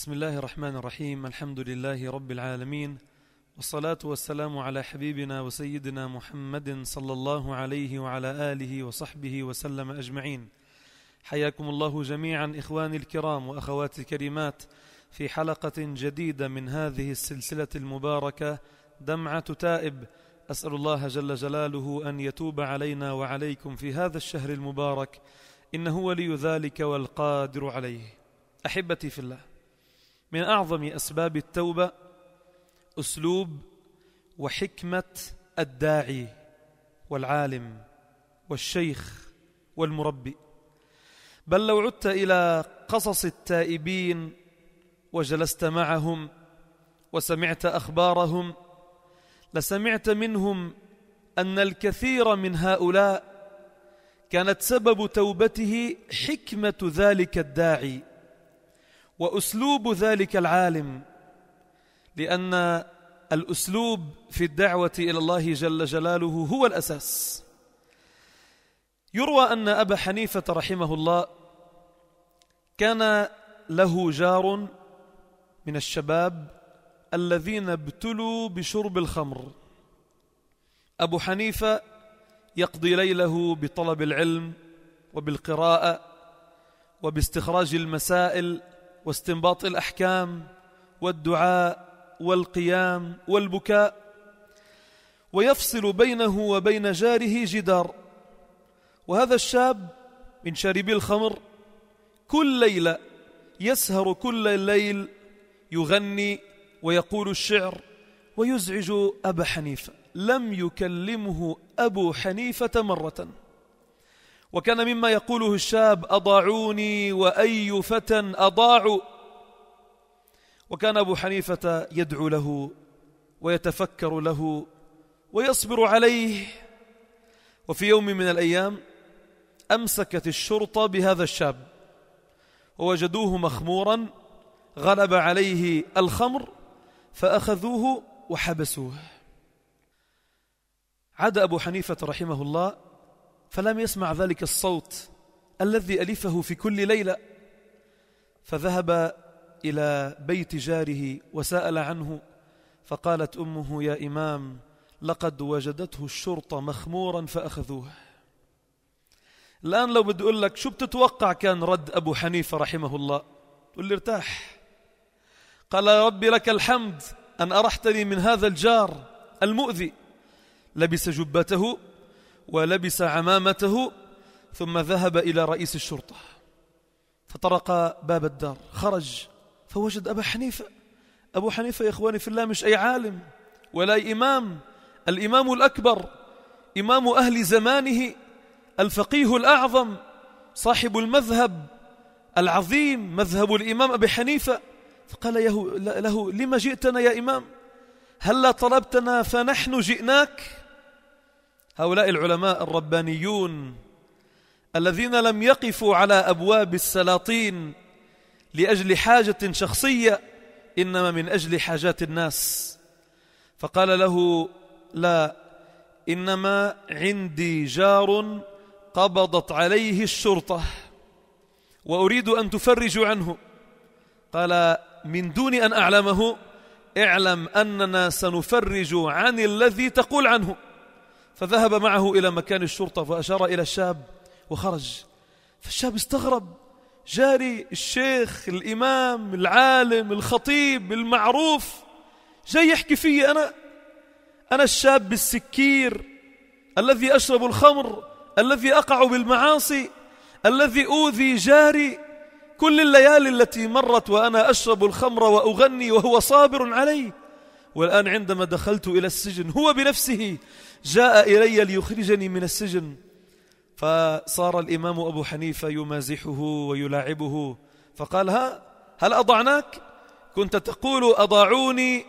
بسم الله الرحمن الرحيم الحمد لله رب العالمين والصلاة والسلام على حبيبنا وسيدنا محمد صلى الله عليه وعلى آله وصحبه وسلم أجمعين حياكم الله جميعا إخواني الكرام وأخواتي الكريمات في حلقة جديدة من هذه السلسلة المباركة دمعة تائب أسأل الله جل جلاله أن يتوب علينا وعليكم في هذا الشهر المبارك إنه ولي ذلك والقادر عليه أحبتي في الله من أعظم أسباب التوبة أسلوب وحكمة الداعي والعالم والشيخ والمربي بل لو عدت إلى قصص التائبين وجلست معهم وسمعت أخبارهم لسمعت منهم أن الكثير من هؤلاء كانت سبب توبته حكمة ذلك الداعي وأسلوب ذلك العالم لأن الأسلوب في الدعوة إلى الله جل جلاله هو الأساس يروى أن أبا حنيفة رحمه الله كان له جار من الشباب الذين ابتلوا بشرب الخمر أبو حنيفة يقضي ليله بطلب العلم وبالقراءة وباستخراج المسائل واستنباط الأحكام والدعاء والقيام والبكاء ويفصل بينه وبين جاره جدار وهذا الشاب من شاربي الخمر كل ليلة يسهر كل الليل يغني ويقول الشعر ويزعج أبا حنيفة لم يكلمه أبو حنيفة مرة وكان مما يقوله الشاب أضاعوني وأي فتى أضاعوا وكان أبو حنيفة يدعو له ويتفكر له ويصبر عليه وفي يوم من الأيام أمسكت الشرطة بهذا الشاب ووجدوه مخمورا غلب عليه الخمر فأخذوه وحبسوه عاد أبو حنيفة رحمه الله فلم يسمع ذلك الصوت الذي ألفه في كل ليلة فذهب إلى بيت جاره وسأل عنه فقالت أمه يا إمام لقد وجدته الشرطة مخمورا فأخذوه الآن لو بدي أقول لك شو بتتوقع كان رد أبو حنيفة رحمه الله تقول لي ارتاح قال يا ربي لك الحمد أن أرحتني من هذا الجار المؤذي لبس جبته ولبس عمامته ثم ذهب إلى رئيس الشرطة فطرق باب الدار خرج فوجد أبا حنيفة أبو حنيفة يا إخواني في الله مش أي عالم ولا إمام الإمام الأكبر إمام أهل زمانه الفقيه الأعظم صاحب المذهب العظيم مذهب الإمام أبي حنيفة فقال له, لما جئتنا يا إمام هل طلبتنا فنحن جئناك هؤلاء العلماء الربانيون الذين لم يقفوا على أبواب السلاطين لأجل حاجة شخصية إنما من أجل حاجات الناس فقال له لا إنما عندي جار قبضت عليه الشرطة وأريد أن تفرجوا عنه قال من دون أن أعلمه اعلم أننا سنفرج عن الذي تقول عنه فذهب معه إلى مكان الشرطة فأشار إلى الشاب وخرج فالشاب استغرب جاري الشيخ الإمام العالم الخطيب المعروف جاي يحكي فيي أنا أنا الشاب السكير الذي أشرب الخمر الذي أقع بالمعاصي الذي أوذي جاري كل الليالي التي مرت وأنا أشرب الخمر وأغني وهو صابر علي والآن عندما دخلت إلى السجن هو بنفسه جاء إلي ليخرجني من السجن فصار الإمام أبو حنيفة يمازحه ويلاعبه فقال ها هل أضعناك كنت تقول أضاعوني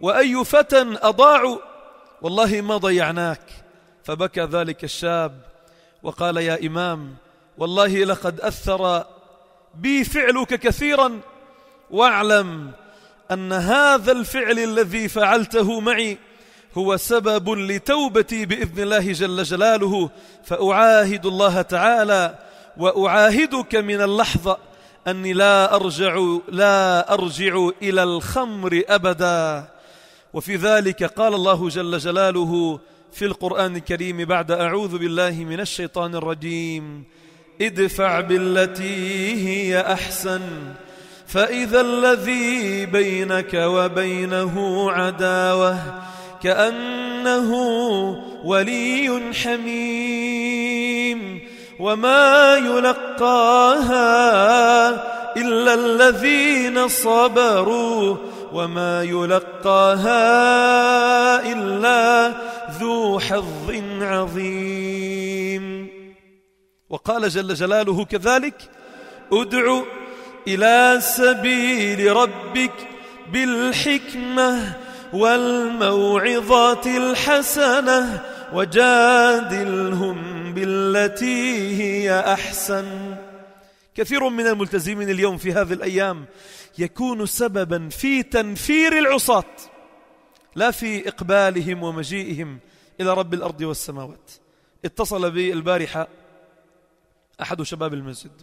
وأي فتى أضاعوا والله ما ضيعناك فبكى ذلك الشاب وقال يا إمام والله لقد أثر بي فعلك كثيرا واعلم أن هذا الفعل الذي فعلته معي هو سبب لتوبتي بإذن الله جل جلاله فأعاهد الله تعالى وأعاهدك من اللحظة أني لا أرجع لا أرجع إلى الخمر أبدا وفي ذلك قال الله جل جلاله في القرآن الكريم بعد أعوذ بالله من الشيطان الرجيم ادفع بالتي هي أحسن فإذا الذي بينك وبينه عداوة كأنه ولي حميم وما يلقاها إلا الذين صبروا وما يلقاها إلا ذو حظ عظيم وقال جل جلاله كذلك ادعو إلى سبيل ربك بالحكمة والموعظة الحسنة وجادلهم بالتي هي أحسن كثير من الملتزمين اليوم في هذه الأيام يكون سببا في تنفير العصاة لا في إقبالهم ومجيئهم إلى رب الأرض والسماوات اتصل بي البارحة أحد شباب المسجد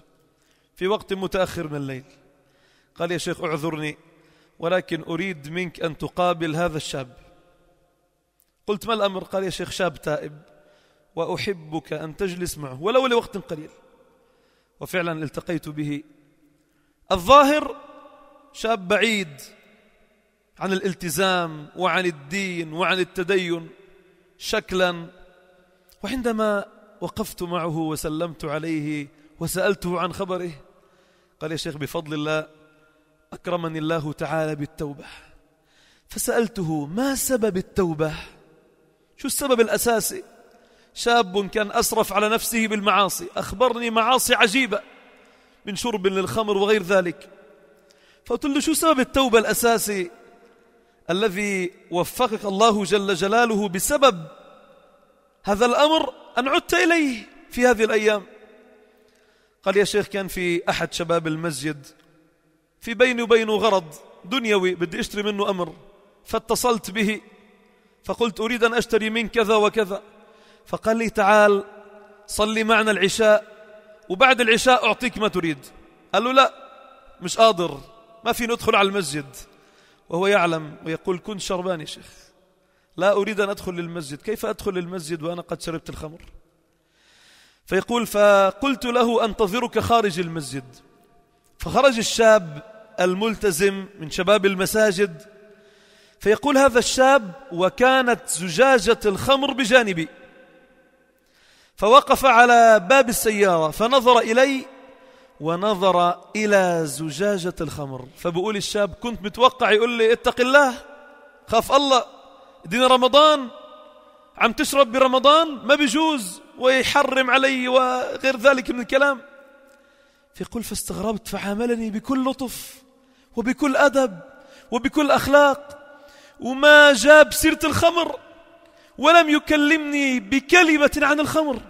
في وقت متأخر من الليل قال يا شيخ أعذرني ولكن أريد منك أن تقابل هذا الشاب قلت ما الأمر قال يا شيخ شاب تائب وأحبك أن تجلس معه ولو لوقت قليل وفعلا التقيت به الظاهر شاب بعيد عن الالتزام وعن الدين وعن التدين شكلا وعندما وقفت معه وسلمت عليه وسألته عن خبره قال يا شيخ بفضل الله أكرمني الله تعالى بالتوبة فسألته ما سبب التوبة شو السبب الأساسي شاب كان أسرف على نفسه بالمعاصي أخبرني معاصي عجيبة من شرب للخمر وغير ذلك فقلت له شو سبب التوبة الأساسي الذي وفقك الله جل جلاله بسبب هذا الأمر أن عدت إليه في هذه الأيام قال يا شيخ كان في أحد شباب المسجد في بيني وبينه غرض دنيوي بدي أشتري منه أمر فاتصلت به فقلت أريد أن أشتري من كذا وكذا فقال لي تعال صلي معنا العشاء وبعد العشاء أعطيك ما تريد قال له لا مش قادر ما في ندخل على المسجد وهو يعلم ويقول كنت شربان يا شيخ لا أريد أن أدخل للمسجد كيف أدخل للمسجد وأنا قد شربت الخمر فيقول فقلت له أنتظرك خارج المسجد فخرج الشاب الملتزم من شباب المساجد فيقول هذا الشاب وكانت زجاجة الخمر بجانبي فوقف على باب السيارة فنظر إلي ونظر إلى زجاجة الخمر فبقول الشاب كنت متوقع يقول لي اتق الله خاف الله دين رمضان عم تشرب برمضان ما بيجوز ويحرم علي وغير ذلك من الكلام فيقول فاستغربت فعاملني بكل لطف وبكل أدب وبكل أخلاق وما جاب سيرة الخمر ولم يكلمني بكلمة عن الخمر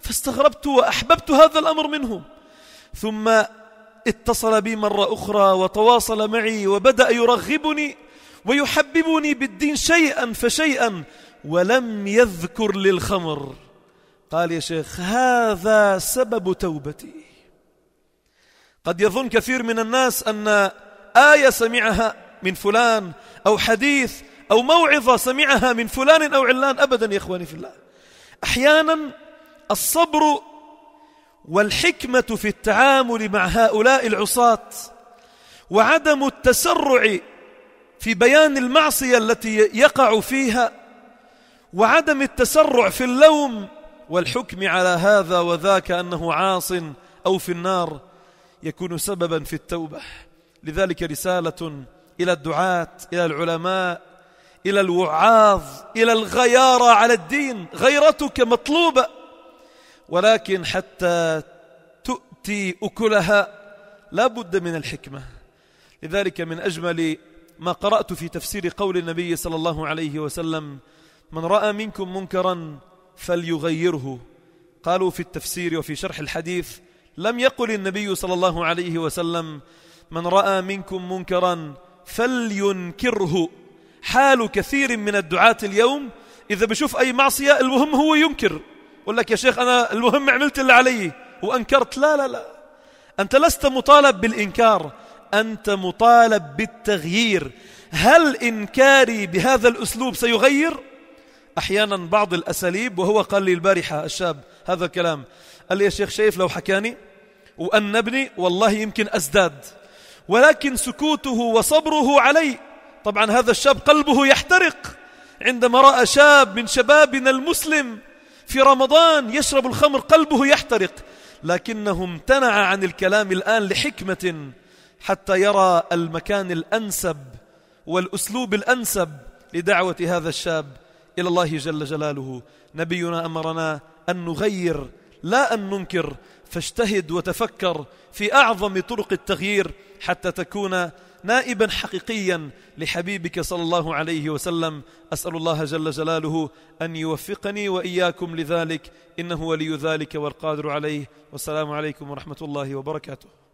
فاستغربت وأحببت هذا الأمر منه ثم اتصل بي مرة أخرى وتواصل معي وبدأ يرغبني ويحببني بالدين شيئا فشيئا ولم يذكر للخمر قال يا شيخ هذا سبب توبتي قد يظن كثير من الناس أن آية سمعها من فلان أو حديث أو موعظة سمعها من فلان أو علان أبدا يا إخواني في الله أحيانا الصبر والحكمة في التعامل مع هؤلاء العصاة وعدم التسرع في بيان المعصية التي يقع فيها وعدم التسرع في اللوم والحكم على هذا وذاك أنه عاص أو في النار يكون سببا في التوبة لذلك رسالة إلى الدعاة إلى العلماء إلى الوعاظ إلى الغيارة على الدين غيرتك مطلوبة ولكن حتى تؤتي أكلها لا بد من الحكمة لذلك من أجمل ما قرأت في تفسير قول النبي صلى الله عليه وسلم من رأى منكم منكرا فليغيره قالوا في التفسير وفي شرح الحديث لم يقل النبي صلى الله عليه وسلم من رأى منكم منكرا فلينكره حال كثير من الدعاة اليوم إذا بشوف أي معصية المهم هو ينكر يقول لك يا شيخ أنا المهم عملت اللي علي وأنكرت لا لا لا أنت لست مطالب بالإنكار أنت مطالب بالتغيير هل إنكاري بهذا الأسلوب سيغير؟ أحيانا بعض الأساليب وهو قال لي البارحة الشاب هذا الكلام قال لي يا شيخ شايف لو حكاني وأن ابني والله يمكن أزداد ولكن سكوته وصبره علي طبعا هذا الشاب قلبه يحترق عندما رأى شاب من شبابنا المسلم في رمضان يشرب الخمر قلبه يحترق لكنه امتنع عن الكلام الآن لحكمة حتى يرى المكان الأنسب والأسلوب الأنسب لدعوة هذا الشاب إلى الله جل جلاله نبينا أمرنا أن نغير لا أن ننكر فاجتهد وتفكر في أعظم طرق التغيير حتى تكون نائبا حقيقيا لحبيبك صلى الله عليه وسلم أسأل الله جل جلاله أن يوفقني وإياكم لذلك إنه ولي ذلك والقادر عليه والسلام عليكم ورحمة الله وبركاته